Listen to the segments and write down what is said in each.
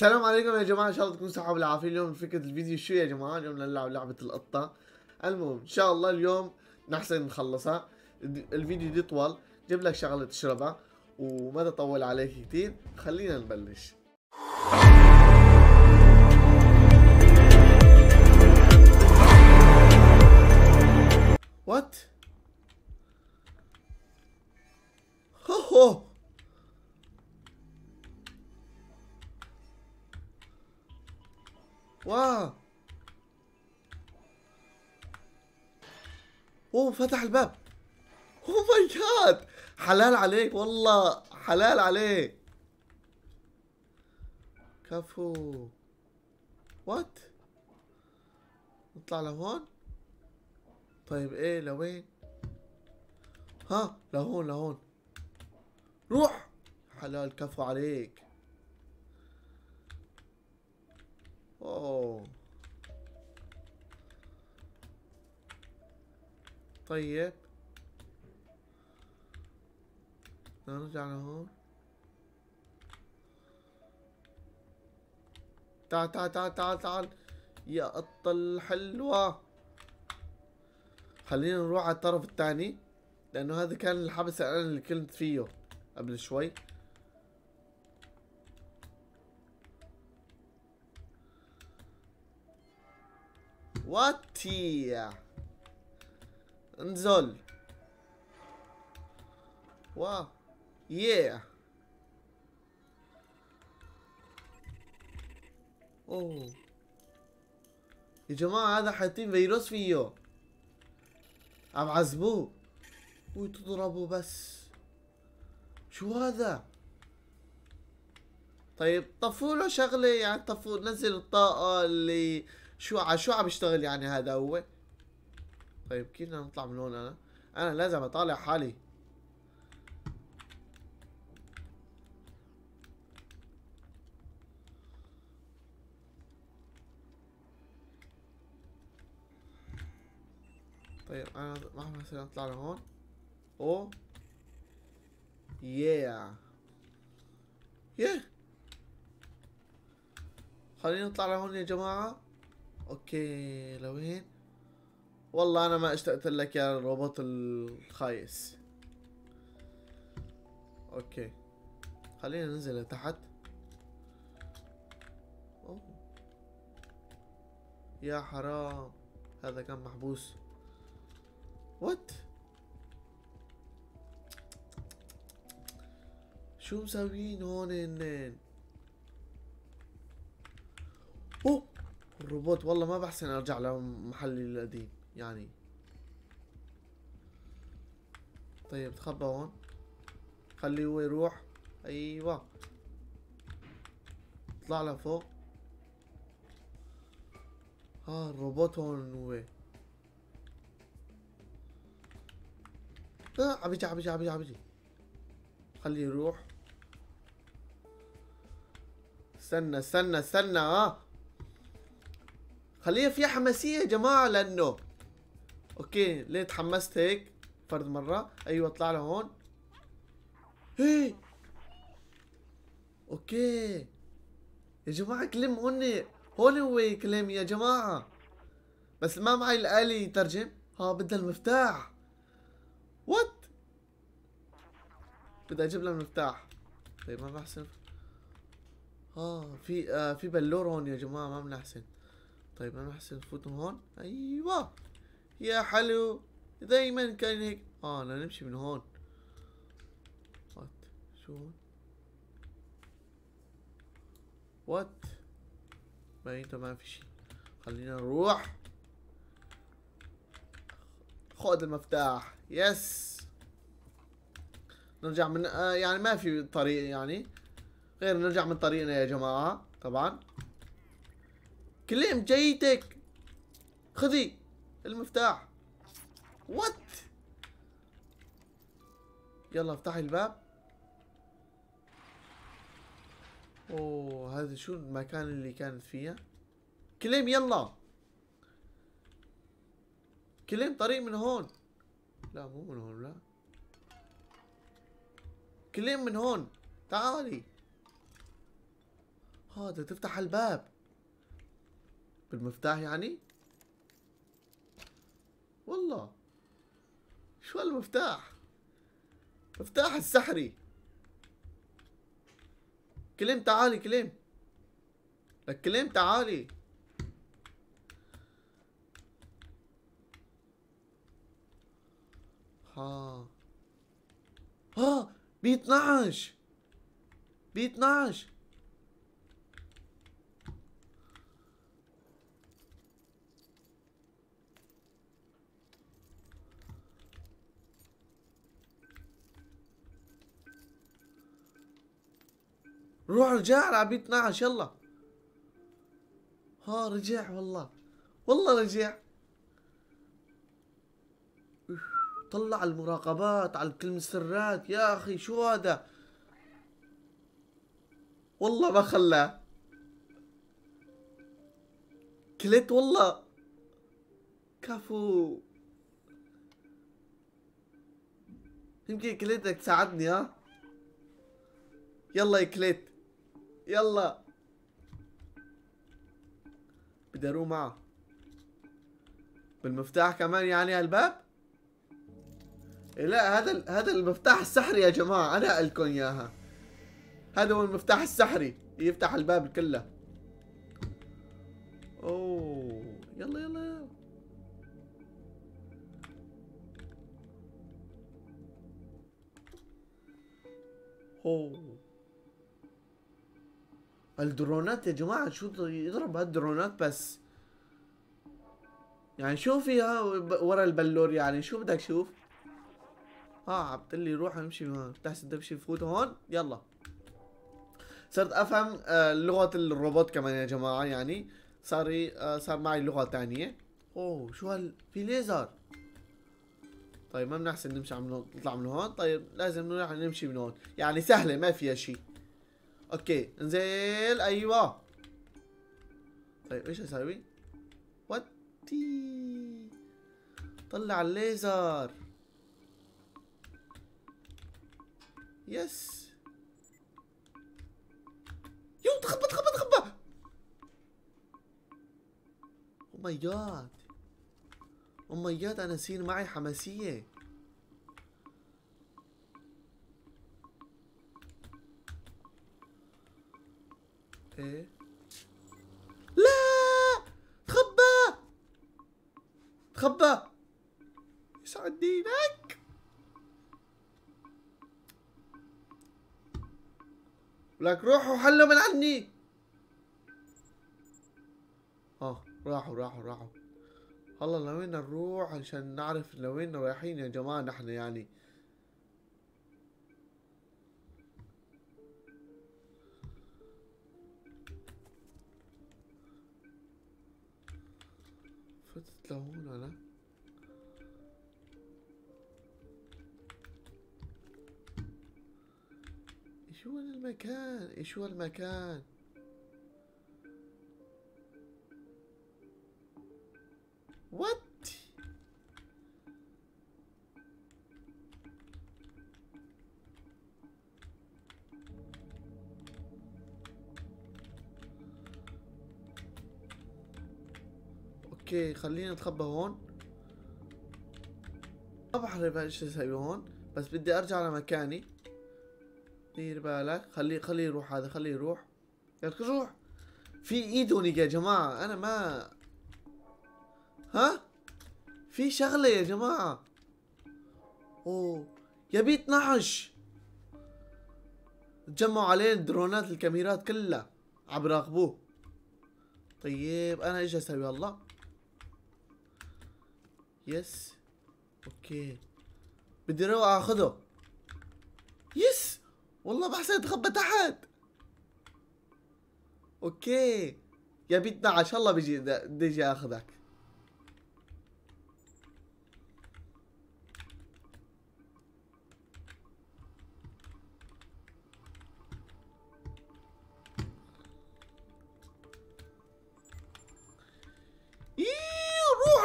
السلام عليكم يا جماعه ان شاء الله تكونوا صحة والعافيه اليوم فكره الفيديو شو يا جماعه اليوم نلعب لعبه القطه المهم ان شاء الله اليوم نحسن نخلصها الفيديو دي طول جيب لك شغله تشربها وما تطول عليك كتير خلينا نبلش وات هو هو واو اوه فتح الباب اوه ماي جاد حلال عليك والله حلال عليك كفو وات نطلع لهون طيب ايه لوين ها لهون لهون روح حلال كفو عليك أوه طيب نرجع لهون تعال تعال تعال تعال تعال يا قطة الحلوة خلينا نروح على الطرف الثاني لأنه هذا كان الحبس أنا اللي كنت فيه قبل شوي تيع انزل وا ياه اوه يا جماعة هذا حاطين فيروس فيه عم عذبوه وتضربوا بس شو هذا طيب طفوا له شغلة يعني طفوا نزل الطاقة اللي شو على شو عم يشتغل يعني هذا هو طيب كيف بدنا نطلع من هون انا انا لازم اطالع حالي طيب انا ما عم مثلا اطلع لهون او يا يا خلينا نطلع لهون يا جماعه اوكي لوين والله انا ما اشتقت لك يا الروبوت الخايس اوكي خلينا ننزل لتحت أوه. يا حرام هذا كان محبوس وات شو مسويين هون انين اوه الروبوت والله ما بحسن ارجع لمحلي القديم يعني طيب تخبى هون خليه هو يروح ايوه اطلع لفوق اه الروبوت هون هو لا آه، عم يجي عم يجي عم يجي خليه يروح استنى استنى استنى اه خليها فيها حماسيه يا جماعه لانه اوكي ليه تحمست هيك فرد مره ايوه اطلع لهون هون هي اوكي يا جماعه كلم هون هون هو كلام يا جماعه بس ما معي الآلة يترجم ها بدها المفتاح وات بدي اجيب لها المفتاح طيب ما بحسن اه في آه في بلور هون يا جماعه ما بنحسن طيب انا احسن من هون ايوه يا حلو دايما كان هيك اه لا نمشي من هون وات شو هون وات انت ما في شي خلينا نروح خذ المفتاح يس نرجع من آه يعني ما في طريق يعني غير نرجع من طريقنا يا جماعة طبعا كلم جيتك خذي المفتاح وات يلا افتحي الباب اوه هذا شو المكان اللي كانت فيه كليم يلا كليم طريق من هون لا مو من هون لا كليم من هون تعالي هذا تفتح الباب بالمفتاح يعني والله شو المفتاح مفتاح السحري كليم تعالي كليم لك كليم تعالي ها ها بي 12 بي 12 نروح رجع العبيد 12 يلا ها رجع والله والله رجع طلع المراقبات على كل السرات يا اخي شو هذا والله ما خلاه كلت والله كفو يمكن كليتك تساعدني ها يلا يا كليت يلا اروح معه بالمفتاح كمان يعني هالباب إيه، لا هذا هذا المفتاح السحري يا جماعة أنا لكم إياها هذا هو المفتاح السحري يفتح الباب كله أوه يلا يلا يلا أوه الدرونات يا جماعة شو يضرب هالدرونات بس يعني شو فيها ورا البلور يعني شو بدك تشوف اه عبتلي روح امشي هون ارتاح الدبشة فوت هون يلا صرت افهم آه لغة الروبوت كمان يا جماعة يعني صار آه صار معي لغة تانية اوه شو هال في ليزر طيب ما بنحسن نمشي عم نطلع من هون طيب لازم نروح نمشي من هون يعني سهلة ما فيها شيء اوكي انزل ايوه طيب ايش اسوي؟ ودي طلع الليزر يس يو تخبى تخبى تخبى او ماي جاد او ماي جاد انا سين معي حماسيه ايه لا تخبى تخبى يسعد دينك لك روحوا حلوا من عني اه راحوا راحوا راحوا الله لوين نروح عشان نعرف لوين رايحين يا جماعة نحن يعني Laune, oder? ايش هو المكان ايش المكان وات اوكي خليني اتخبى هون ما بعرف ايش اسوي هون بس بدي ارجع لمكاني دير بالك خليه خليه يروح هذا خليه يروح يا روح في ايدوني يا جماعة انا ما ها في شغلة يا جماعة اوه يا بيت نحش تجمعوا عليه الدرونات الكاميرات كلها عم يراقبوه طيب انا ايش اسوي والله يس اوكي بدي اروح اخذه يس والله بحسن اتخبى تحت اوكي يا بيتنا ان شاء الله بيجي نجي اخذك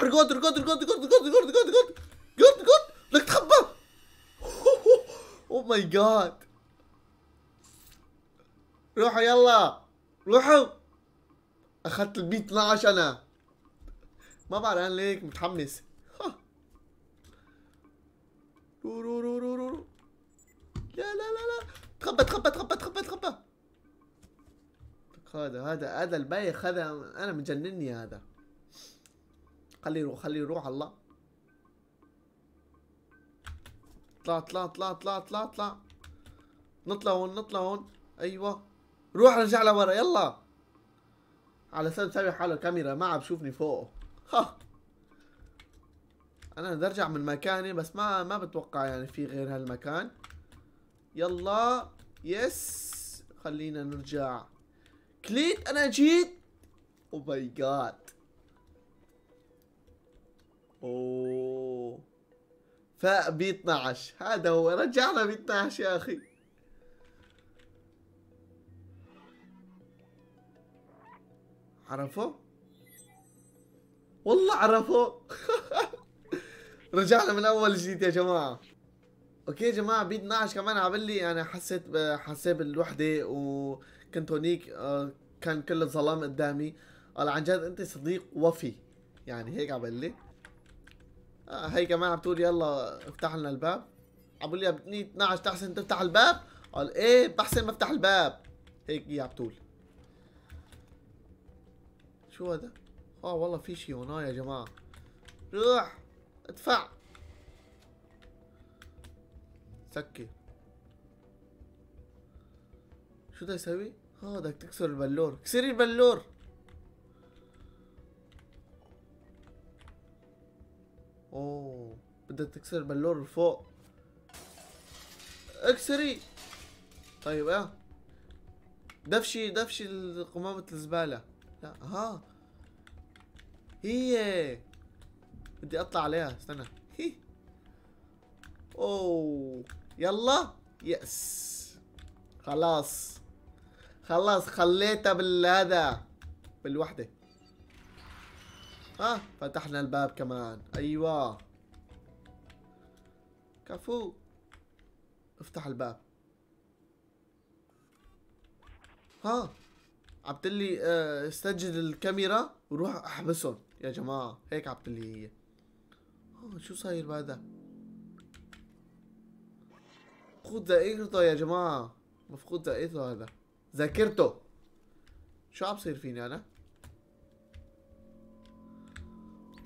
ركض ركض ركض ركض ركض ركض ركض ركض ركض ركض لك تخبى او ماي جاد روحوا يلا روحوا اخذت ال 112 انا ما بعرف انا ليك متحمس رو رو رو رو رو لا لا لا لا تخبى تخبى تخبى تخبى تخبى هذا هذا هذا البايخ هذا انا مجنني هذا قال لي روح خليه يروح الله طلع طلع طلع طلع طلع طلع نطلع هون نطلع هون ايوه روح رجع لورا يلا على اساس مسوي حاله كاميرا ما عم شوفني فوقه ها انا بدي ارجع من مكاني بس ما ما بتوقع يعني في غير هالمكان يلا يس خلينا نرجع كليت انا جيت او ماي جاد اوه ف ب 12 هذا هو رجعنا ب 12 يا اخي عرفوا والله عرفوا رجعنا من اول جديد يا جماعه اوكي يا جماعه يعني ب 12 كمان لي انا حسيت حسيت بالوحده وكنت هونيك آه، كان كل الظلام قدامي قال عن جد انت صديق وفي يعني هيك لي آه هي جماعه بتقول يلا افتح لنا الباب عم لي يا ابني 12 تحسن تفتح الباب قال ايه بحسن بفتح الباب هيك يا عبتول شو هذا اه والله في شيء هنا يا جماعه روح ادفع سكي شو بدك تسوي؟ اه بدك تكسر البلور كسري البلور اوه بدك تكسر البلور لفوق اكسري طيب اه دفشي دفشي قمامة الزبالة لا ها آه. هي بدي اطلع عليها استنى هي اوه يلا يس خلاص خلاص خليتها بالهذا بالوحدة ها فتحنا الباب كمان ايوه كفو افتح الباب ها عبتلي استجد آه، الكاميرا وروح احبسهم يا جماعة هيك عبتلي هي شو صاير بعدها مفقود ذاكرته يا جماعة مفقود ذاكرته هذا ذاكرته شو عم بصير فيني انا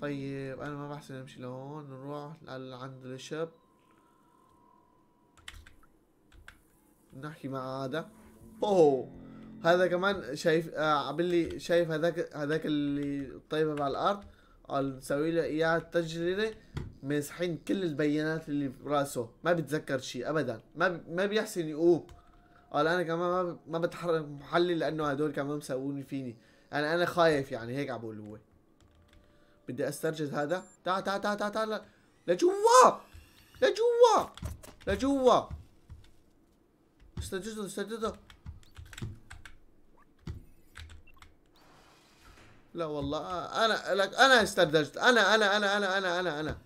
طيب انا ما بحسن امشي لهون نروح عند الشاب نحكي مع هذا اوه هذا كمان شايف آه لي شايف هذاك هذاك اللي طيبه على الارض قال نسوي له اياها تجربه مسحين كل البيانات اللي براسه ما بيتذكر شيء ابدا ما ما بيحسن يقوم قال انا كمان ما, بتحرك محلي لانه هدول كمان مسوون فيني انا يعني انا خايف يعني هيك عم بقول هو بدي استرجز هذا تعال تعال تعال تعال تعال لجوا لجوا لجوا استرجزه استرجزه لا والله انا لك انا استرجزت انا انا انا انا انا انا انا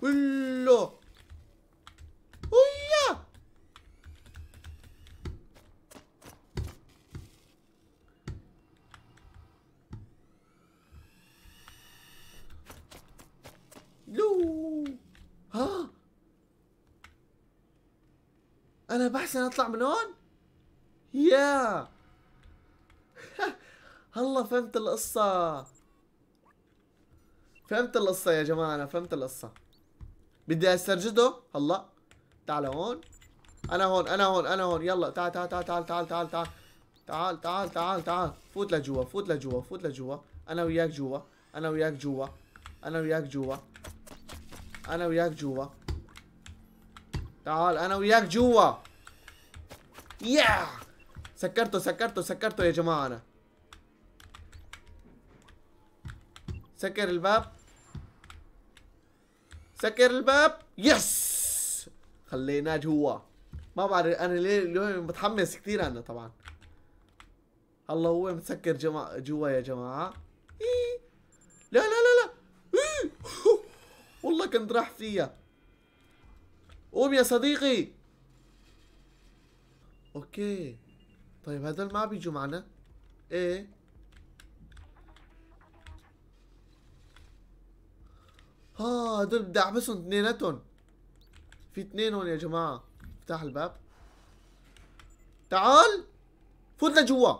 كله انا بحسن اطلع من هون يا هلا فهمت القصة فهمت القصة يا جماعة أنا فهمت القصة بدي أسترجده هلا تعال هون أنا هون أنا هون أنا هون يلا تعال تعال تعال تعال تعال تعال تعال تعال تعال تعال تعال فوت لجوا فوت لجوا فوت لجوا أنا وياك جوا أنا وياك جوا أنا وياك جوا انا وياك جوا تعال انا وياك جوا يا سكرته سكرته سكرته يا جماعه انا سكر الباب سكر الباب يس خليناه جوا ما بعرف انا ليه اليوم متحمس كثير انا طبعا الله هو متسكر جما... جوا يا جماعه إيه. لا لا لا لا والله كنت راح فيها قوم يا صديقي اوكي طيب هذول ما بيجوا معنا ايه ها آه، هدول بدي احبسهم اثنيناتهم في اثنين هون يا جماعة افتح الباب تعال فوت لجوا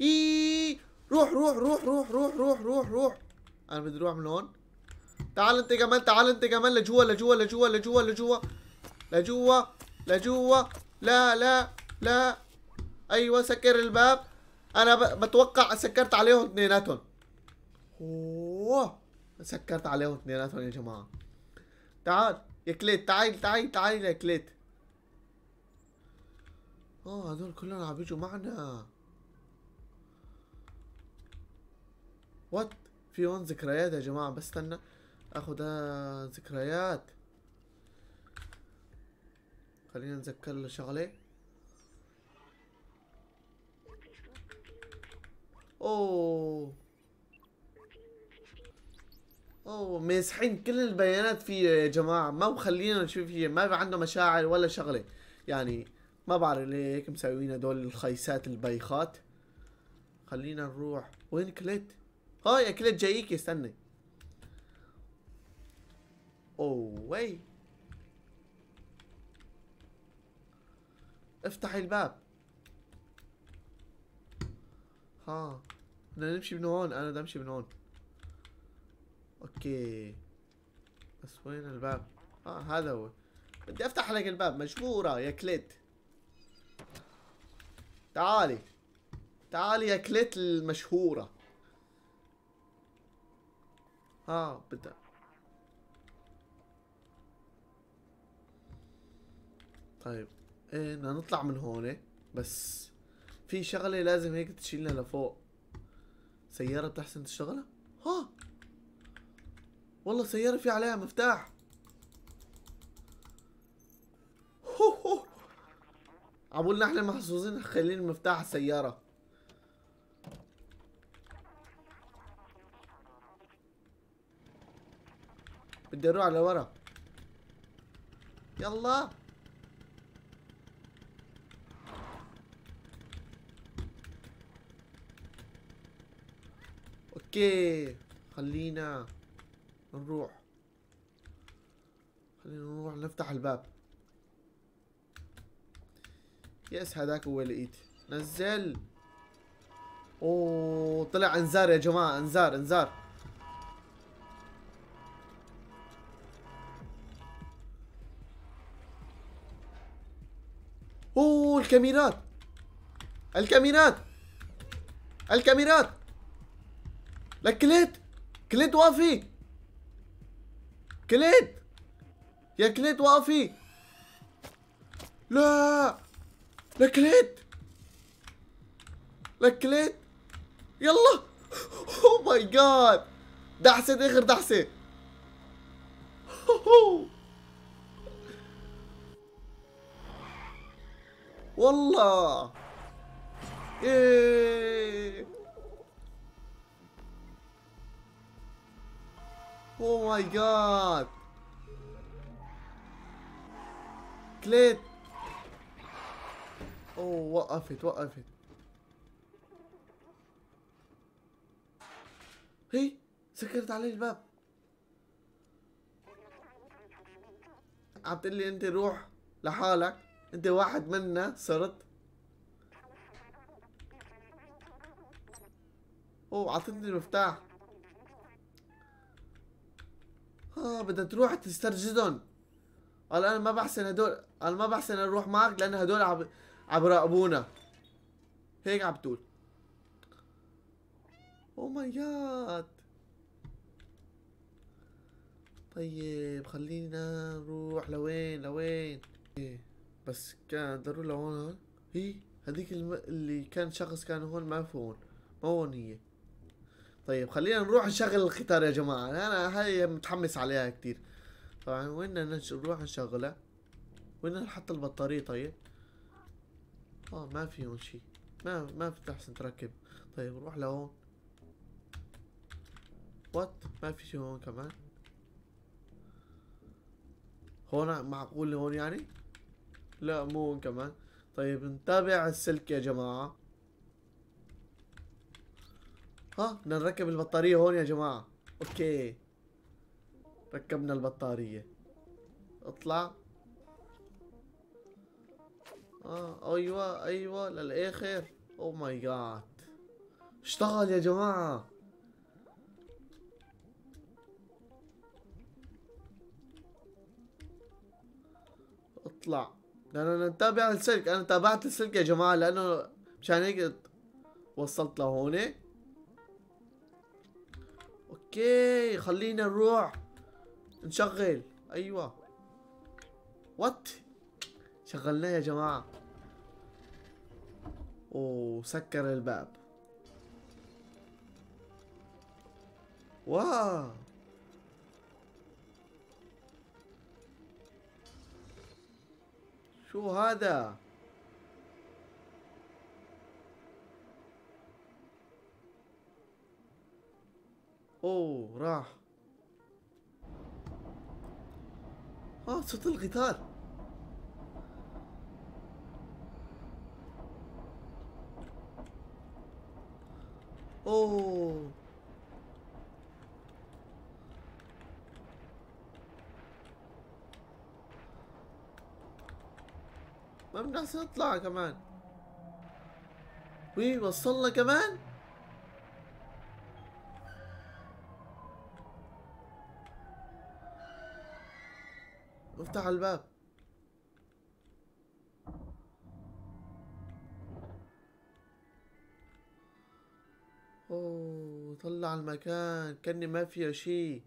ايه روح روح روح روح روح روح روح روح انا بدي اروح من هون تعال انت كمان تعال انت كمان لجوا لجوا لجوا لجوا لجوا لجوا لجوا لا لا لا ايوه سكر الباب انا بتوقع سكرت عليهم اثنيناتهم اوه سكرت عليهم اثنيناتهم يا جماعه تعال يا كليت تعال تعال تعال يا كليت اه هذول كلهم عم بيجوا معنا وات في هون ذكريات يا جماعة بس استنى اخد ذكريات خلينا نذكر له شغلة اوه اوه مسحين كل البيانات فيه يا جماعة ما مخلينا نشوف فيه ما عنده مشاعر ولا شغلة يعني ما بعرف ليه هيك مسوينا دول الخيسات البيخات خلينا نروح وين كليت هاي اه، اكلت جايك استنى او وي افتحي الباب ها بدنا نمشي من هون انا بدي امشي من هون اوكي بس وين الباب اه هذا هو بدي افتح لك الباب مجبورة يا كليت تعالي تعالي يا كليت المشهورة اه بدأ طيب ايه بدنا نطلع من هون إيه، بس في شغلة لازم هيك تشيلنا لفوق سيارة بتحسن تشتغلها؟ ها والله سيارة في عليها مفتاح هو هو عمولنا احنا محظوظين خلينا مفتاح السيارة بدي اروح على ورا يلا اوكي خلينا نروح خلينا نروح نفتح الباب يس هذاك هو لقيت نزل اوه طلع انذار يا جماعه انذار انذار الكاميرات الكاميرات الكاميرات لك كليت كليت وافي كليت يا كليت وافي لا لا كليت لا كليت يلا اوه ماي جاد دحسه اخر دحسه والله ايه اوه ماي جاد كليت اوه وقفت وقفت هي سكرت علي الباب عم تقول لي انت روح لحالك انت واحد منا صرت اوه عطتني المفتاح اه بدها تروح تسترجدهم قال انا ما بحسن هدول قال ما بحسن اروح معك لان هدول عم عم يراقبونا هيك عم تقول او ماي جاد طيب خلينا نروح لوين لوين ايه بس كان ضروري هون هي هذيك الم... اللي كان شخص كان هون ما هون ما هون هي طيب خلينا نروح نشغل القطار يا جماعة أنا هاي متحمس عليها كتير طبعا وين نروح نشغلها وين نحط البطارية طيب اه ما في هون شي ما ما في تركب طيب نروح لهون وات ما في شي هون كمان هون معقول هون يعني لا مو كمان طيب نتابع السلك يا جماعة ها بدنا نركب البطارية هون يا جماعة اوكي ركبنا البطارية اطلع اه ايوه ايوه للاخر او ماي جاد اشتغل يا جماعة اطلع لانه انا متابع السلك انا تابعت السلك يا جماعه لانه مشان هيك وصلت لهون اوكي خلينا نروح نشغل ايوه وات شغلناه يا جماعه وسكر الباب واو شو هذا اوه راح اه صوت القتال اوه ما بنحسن نطلع كمان وي وصلنا كمان افتح الباب اوه طلع المكان كأني ما فيها شي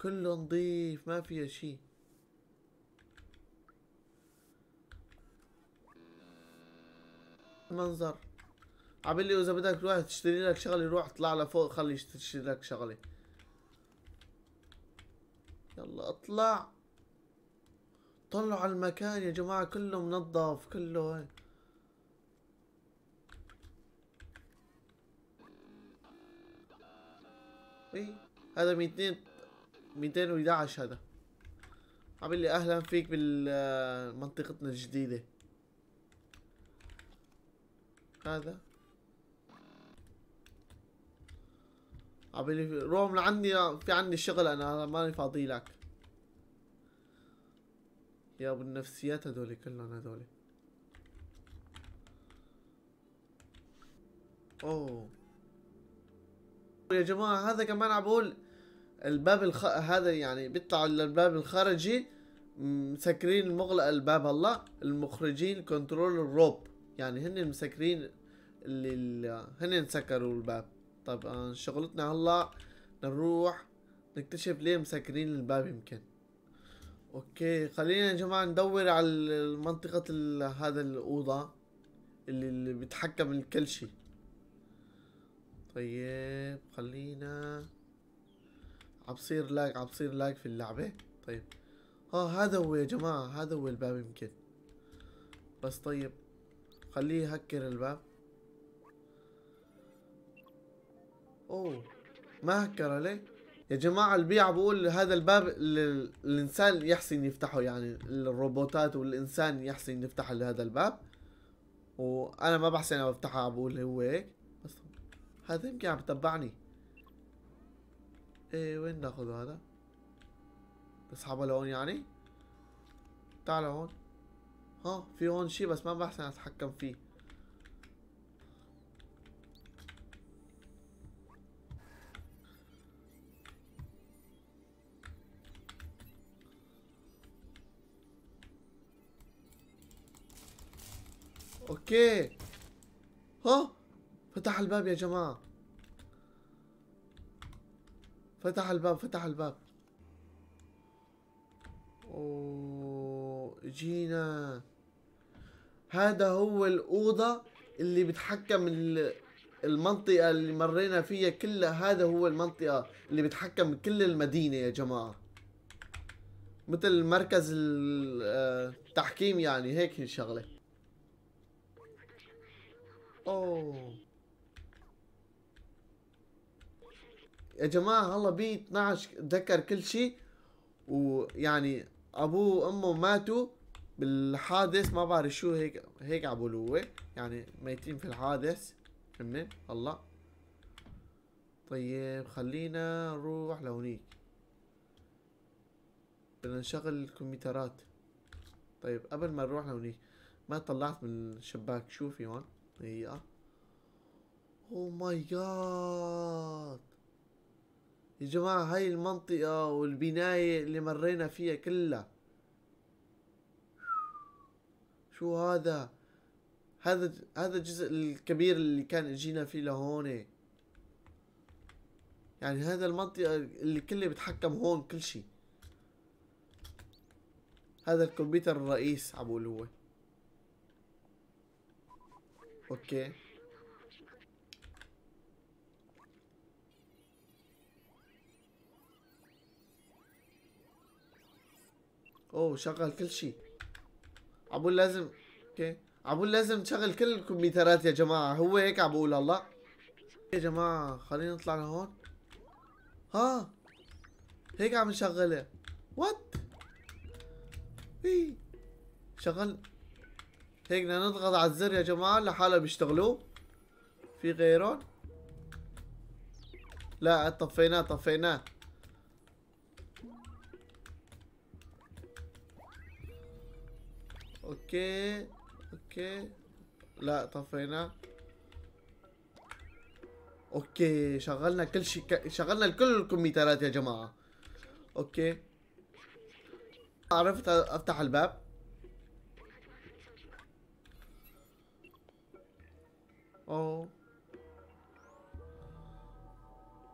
كله نظيف ما فيها شي المنظر عامل لي اذا بدك تروح تشتري لك شغله روح اطلع لفوق خلي يشتري لك شغله يلا اطلع طلعوا على المكان يا جماعه كله منظف كله هيك ايه هذا 200 211 هذا عامل لي اهلا فيك بمنطقتنا الجديده هذا عبالي روم لعني في عندي شغل انا ماني فاضي لك يا ابو النفسيات هذول كلهم هذول اوه يا جماعة هذا كمان عم بقول الباب الخ... هذا يعني بيطلع للباب الخارجي مسكرين المغلق الباب الله المخرجين كنترول الروب يعني هن مسكرين اللي ال... هن سكروا الباب طبعا شغلتنا هلا نروح نكتشف ليه مسكرين الباب يمكن اوكي خلينا يا جماعة ندور على منطقة هذا الأوضة اللي, اللي بتحكم بكل شيء طيب خلينا عم بصير عبصير عم بصير في اللعبة طيب اه هذا هو يا جماعة هذا هو الباب يمكن بس طيب خليه يهكر الباب اوه ما هكر عليه يا جماعة البيع بقول هذا الباب اللي الإنسان يحسن يفتحه يعني الروبوتات والإنسان يحسن يفتح هذا الباب وأنا ما بحسن أفتحها بقول هو هيك بس هذا يمكن عم يتبعني إيه وين ناخذ هذا؟ بسحبه لهون يعني؟ تعال هون ها في هون شي بس ما بحسن أتحكم فيه اوكي ها فتح الباب يا جماعة فتح الباب فتح الباب اوه جينا هذا هو الأوضة اللي بتحكم المنطقة اللي مرينا فيها كلها هذا هو المنطقة اللي بتحكم كل المدينة يا جماعة مثل مركز آه، التحكيم يعني هيك الشغله اوه يا جماعة الله بي 12 تذكر كل شيء ويعني ابوه وامه ماتوا بالحادث ما بعرف شو هيك هيك عم هو يعني ميتين في الحادث فهمنا الله طيب خلينا نروح لهونيك بدنا نشغل الكمبيوترات طيب قبل ما نروح لهونيك ما طلعت من الشباك شو في هون دقيقة او ماي جاد يا جماعة هاي المنطقة والبناية اللي مرينا فيها كلها شو هذا هذا هذا الجزء الكبير اللي كان اجينا فيه لهون يعني هذا المنطقة اللي كله بتحكم هون كل شيء هذا الكمبيوتر الرئيس عبول هو اوكي اوه oh, شغل كل شيء عبول لازم اوكي عبول لازم تشغل كل الكمبيوترات يا جماعه هو هيك عم بقول الله يا جماعه خلينا نطلع لهون ها هيك عم نشغله وات إيه. شغل هيك بدنا نضغط على الزر يا جماعة لحاله بيشتغلوه في غيرهم لا طفيناه طفيناه اوكي اوكي لا طفيناه اوكي شغلنا كل شيء ك... شغلنا كل الكمبيوترات يا جماعة اوكي عرفت افتح الباب اوه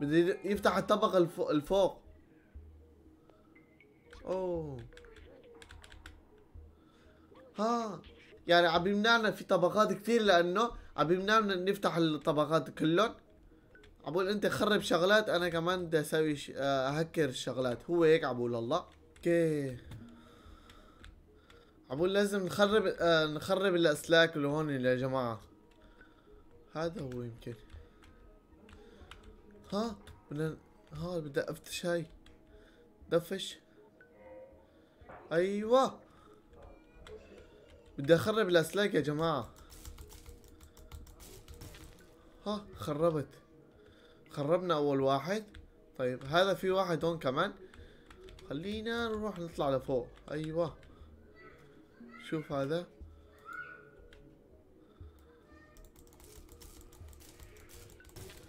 بده يفتح الطبقة الفوق اوه ها يعني عم يمنعنا في طبقات كثير لانه عم يمنعنا نفتح الطبقات كلهم عم انت خرب شغلات انا كمان بدي اسوي ش... اهكر الشغلات هو هيك عم بقول الله اوكي عم لازم نخرب آه، نخرب الاسلاك اللي هون يا جماعه هذا هو يمكن ها بدنا ها بدي افتش هاي دفش ايوه بدي اخرب الاسلاك يا جماعه ها خربت خربنا اول واحد طيب هذا في واحد هون كمان خلينا نروح نطلع لفوق ايوه شوف هذا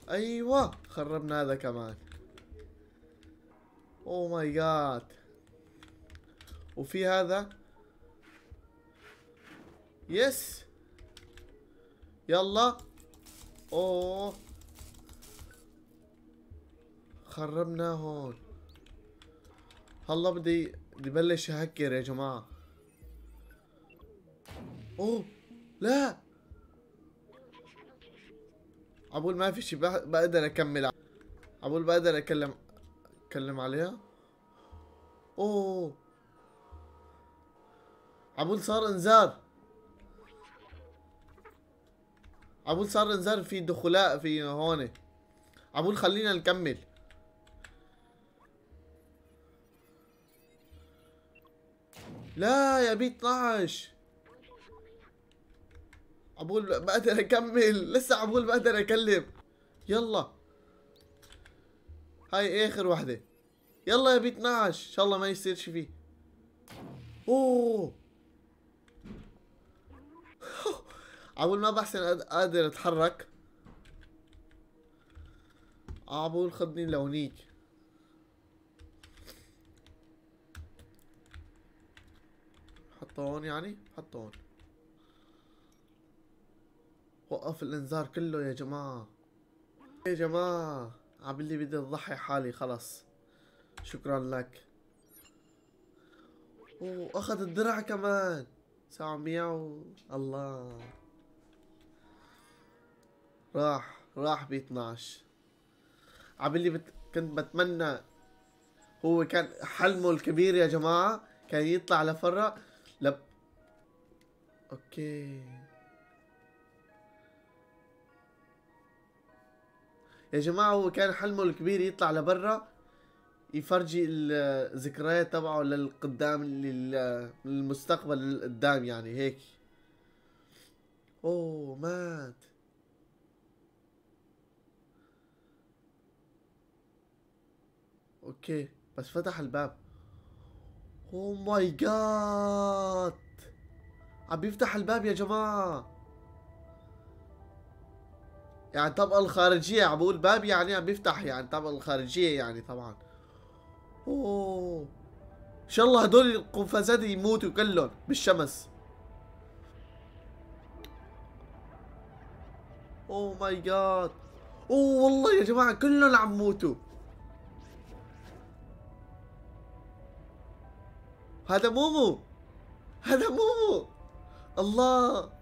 ايوه خربنا هذا كمان اوه ماي جاد وفي هذا يس يلا اوه oh. خربنا هون هلا بدي بدي بلش اهكر يا جماعه اوه oh. لا عبول ما في شيء بقدر اكمل عبول بقدر اكلم اكلم عليها اوه عبول صار انذار عبول صار انذار في دخلاء في هون عبول خلينا نكمل لا يا بي 12 عبول بقدر اكمل لسه عبول بقدر اكلم يلا هاي اخر وحده يلا يا بي 12 ان شاء الله ما يصير شي فيه اوه عبول ما بحسن قادر اتحرك عبول خدني لونيك حطه هون يعني حطه هون وقف الانذار كله يا جماعة يا جماعة لي بدي اضحي حالي خلص شكرا لك واخذ الدرع كمان ساعة مياو الله راح راح ب 12 عبالي بت... كنت بتمنى هو كان حلمه الكبير يا جماعة كان يطلع لفرة لب اوكي يا جماعة هو كان حلمه الكبير يطلع لبرا يفرجي الذكريات تبعه للقدام للمستقبل القدام يعني هيك اوه مات اوكي بس فتح الباب اوه ماي جاد عم بيفتح الباب يا جماعه يعني الطبقة الخارجية عم بقول باب يعني عم بيفتح يعني الطبقة الخارجية يعني طبعا اوه ان شاء الله هدول القنفذات يموتوا كلهم بالشمس اوه ماي جاد اوه والله يا جماعة كلهم عم موتوا هذا مومو هذا مومو الله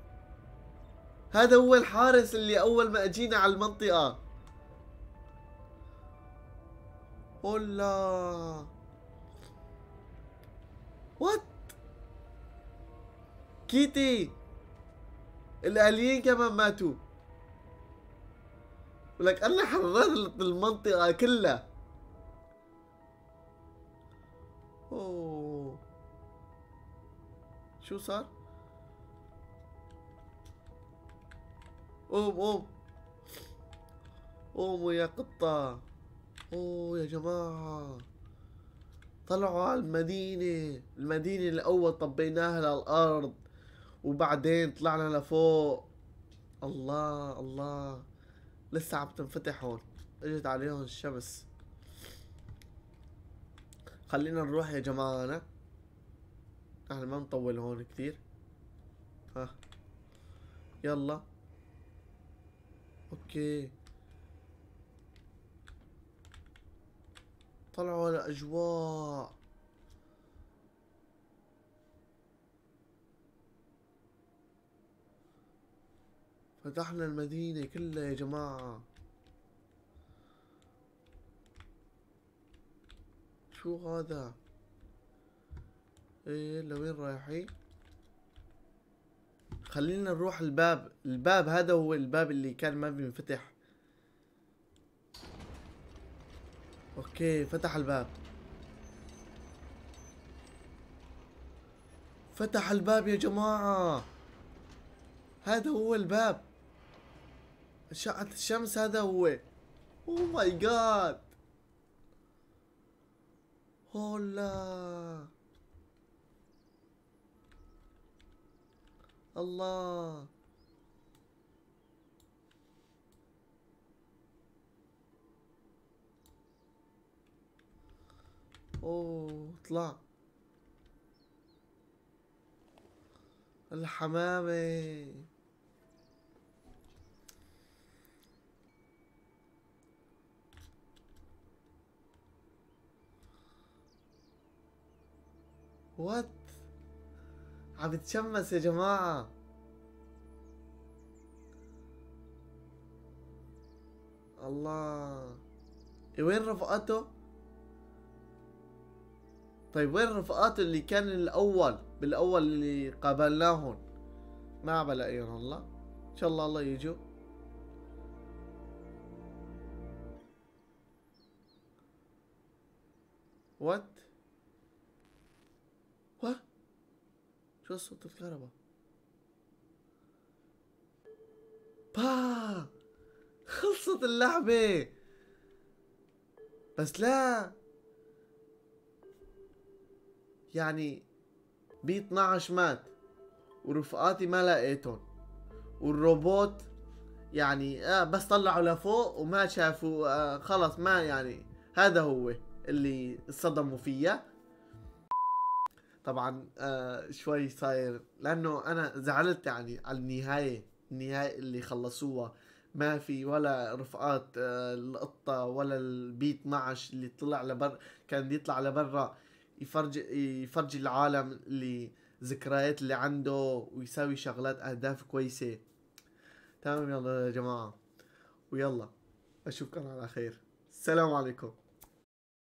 هذا هو الحارس اللي اول ما اجينا على المنطقة هولا وات كيتي الاليين كمان ماتوا لك انا حررت المنطقة كلها اوه شو صار؟ قوم قوم قوموا يا قطة اوه يا جماعة طلعوا على المدينة المدينة اللي أول طبيناها للأرض وبعدين طلعنا لفوق الله الله لسه عم تنفتح هون اجت عليهم الشمس خلينا نروح يا جماعة نحن ما نطول هون كثير ها يلا اوكي طلعوا على اجواء فتحنا المدينة كلها يا جماعة شو هذا؟ ايه لوين رايحين؟ خلينا نروح الباب الباب هذا هو الباب اللي كان ما بينفتح اوكي فتح الباب فتح الباب يا جماعة هذا هو الباب أشعة الشمس هذا هو اوه ماي جاد هولا الله اوه طلع الحمامة وات عم يتشمس يا جماعة الله إيه، وين رفقاته؟ طيب وين رفقاته اللي كان الأول بالأول اللي قابلناهم؟ ما بلاقيهم الله إن شاء الله الله يجوا وات؟ كده صوت الكهرباء با خلصت اللعبة بس لا يعني بي 12 مات ورفقاتي ما لقيتهم والروبوت يعني آه بس طلعوا لفوق وما شافوا آه خلص ما يعني هذا هو اللي صدموا فيه طبعا آه شوي صاير لانه انا زعلت يعني على النهايه النهايه اللي خلصوها ما في ولا رفقات آه القطه ولا البي 12 اللي طلع لبر كان يطلع لبرا يفرج يفرجي العالم اللي ذكريات اللي عنده ويساوي شغلات اهداف كويسه تمام يلا يا جماعه ويلا اشوفكم على خير السلام عليكم